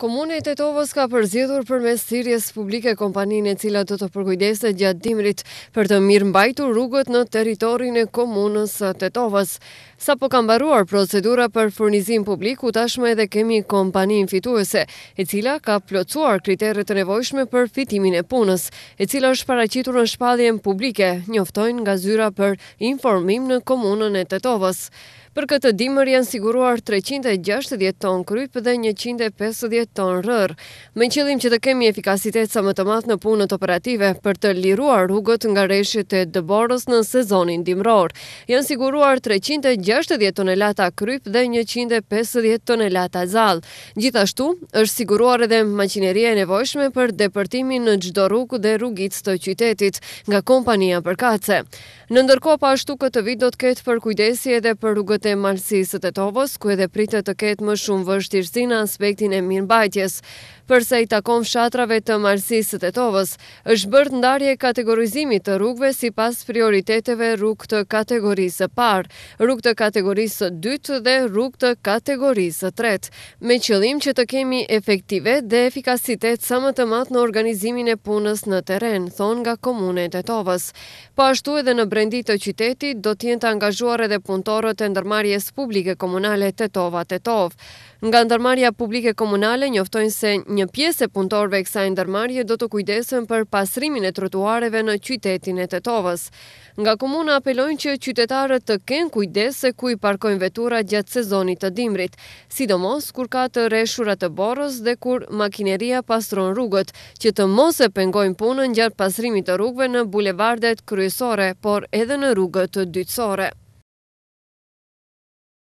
Komune i Tetovës ka përzidhur për mes sirjes publike kompanin e cila të të përkujdese gjatë dimrit për të mirë mbajtu rrugët në teritorin e komunës Tetovës. Sa po kam baruar procedura për furnizim publiku, tashme edhe kemi kompanin fituese, e cila ka plocuar kriterët të nevojshme për fitimin e punës, e cila është paracitur në shpadhjen publike, njoftojnë nga zyra për informim në komunën e Tetovës. Për këtë dimër janë siguruar 360 ton krypë dhe 150 tonë ton rrër, me qëllim që të kemi efikasitet sa më të madh në punët operative për të liruar rrugët nga rreshtet e dëborës në sezonin dimror. Janë siguruar 360 tonelata kryp dhe 150 tonelata zall. Gjithashtu, është siguruar edhe maqineria e nevojshme për depërtimin në çdo rrugë dhe rrugicë të qytetit nga kompania përkatëse. Në ndërkohë pa ashtu këtë vit do të ketë për kujdesi edhe për rrugët e malësisë të Tetovës, ku edhe pritet të ketë më shumë vështirësi në aspektin e mirëmbajtjes mbajtjes. Përse i takon fshatrave të marsisë të tovës, është bërë ndarje kategorizimit të rrugve si pas prioriteteve rrug të kategorisë parë, rrug të kategorisë dytë dhe rrug të kategorisë tretë, me qëllim që të kemi efektive dhe efikasitet sa më të matë në organizimin e punës në teren, thonë nga komune të tovës. Po ashtu edhe në brendit të qytetit, do tjenë të angazhuar edhe punëtorët e ndërmarjes publike komunale të tova të tovë. Nga ndërmarja publike komunale, njoftojnë se një pjesë e punëtorëve e kësaj ndërmarrje do të kujdesen për pastrimin e trotuareve në qytetin e Tetovës. Nga komuna apelojnë që qytetarët të kenë kujdes se ku i parkojnë vetura gjatë sezonit të dimrit, sidomos kur ka të rreshura të borës dhe kur makineria pastron rrugët, që të mos e pengojnë punën gjatë pastrimit të rrugëve në bulevardet kryesore, por edhe në rrugët dytësore.